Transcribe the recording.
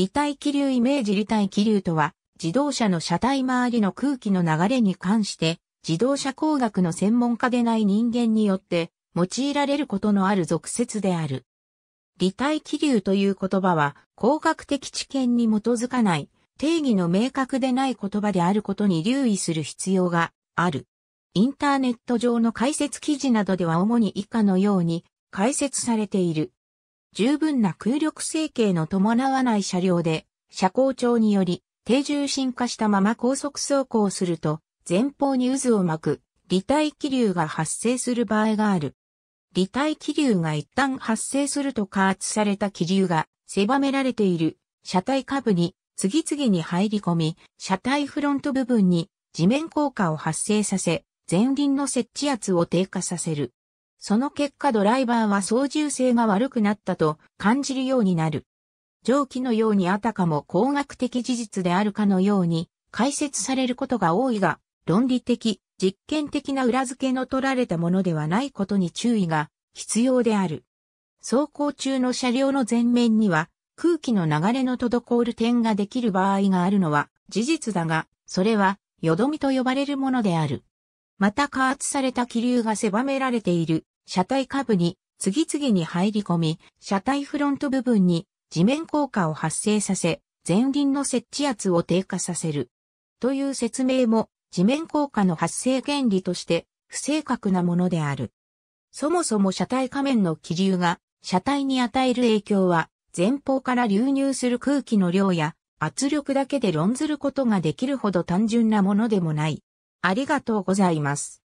立体気流イメージ立体気流とは、自動車の車体周りの空気の流れに関して、自動車工学の専門家でない人間によって、用いられることのある俗説である。立体気流という言葉は、工学的知見に基づかない、定義の明確でない言葉であることに留意する必要がある。インターネット上の解説記事などでは主に以下のように解説されている。十分な空力成形の伴わない車両で、車高調により、低重心化したまま高速走行すると、前方に渦を巻く、離体気流が発生する場合がある。離体気流が一旦発生すると加圧された気流が狭められている車体下部に次々に入り込み、車体フロント部分に地面効果を発生させ、前輪の設置圧を低下させる。その結果ドライバーは操縦性が悪くなったと感じるようになる。上記のようにあたかも工学的事実であるかのように解説されることが多いが、論理的、実験的な裏付けの取られたものではないことに注意が必要である。走行中の車両の前面には空気の流れの滞る点ができる場合があるのは事実だが、それは、よどみと呼ばれるものである。また加圧された気流が狭められている車体下部に次々に入り込み、車体フロント部分に地面効果を発生させ、前輪の設置圧を低下させる。という説明も地面効果の発生原理として不正確なものである。そもそも車体下面の気流が車体に与える影響は前方から流入する空気の量や圧力だけで論ずることができるほど単純なものでもない。ありがとうございます。